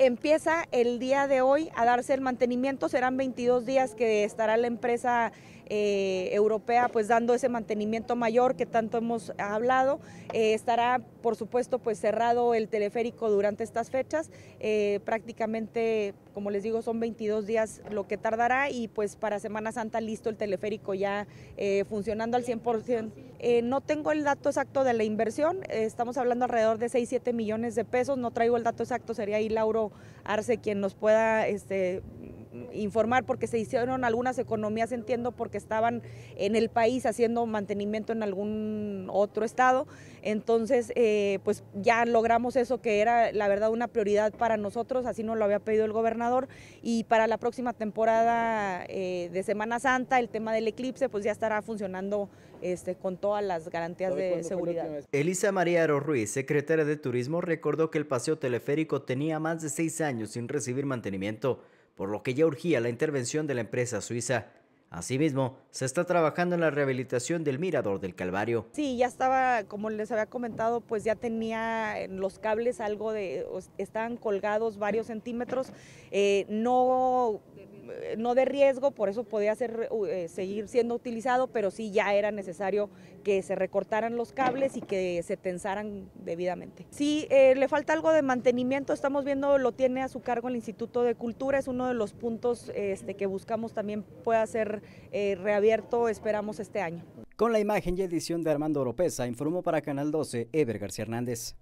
Empieza el día de hoy a darse el mantenimiento, serán 22 días que estará la empresa eh, europea pues dando ese mantenimiento mayor que tanto hemos hablado. Eh, estará por supuesto pues cerrado el teleférico durante estas fechas, eh, prácticamente como les digo son 22 días lo que tardará y pues para Semana Santa listo el teleférico ya funcionando al 100%. Eh, no tengo el dato exacto de la inversión, eh, estamos hablando alrededor de 6, 7 millones de pesos, no traigo el dato exacto, sería ahí Lauro Arce quien nos pueda este, informar porque se hicieron algunas economías, entiendo, porque estaban en el país haciendo mantenimiento en algún otro estado. Entonces, eh, pues ya logramos eso que era, la verdad, una prioridad para nosotros, así nos lo había pedido el gobernador. Y para la próxima temporada eh, de Semana Santa, el tema del eclipse, pues ya estará funcionando este, con todas las garantías de seguridad. Elisa María Aro Ruiz, secretaria de Turismo, recordó que el paseo teleférico tenía más de seis años sin recibir mantenimiento por lo que ya urgía la intervención de la empresa suiza. Asimismo, se está trabajando en la rehabilitación del mirador del Calvario. Sí, ya estaba, como les había comentado, pues ya tenía los cables algo de, estaban colgados varios centímetros, eh, no eh, no de riesgo, por eso podía ser, eh, seguir siendo utilizado, pero sí ya era necesario que se recortaran los cables y que se tensaran debidamente. Si eh, le falta algo de mantenimiento, estamos viendo, lo tiene a su cargo el Instituto de Cultura, es uno de los puntos este, que buscamos también pueda ser reabierto, esperamos este año. Con la imagen y edición de Armando Oropesa, informó para Canal 12 Ever García Hernández.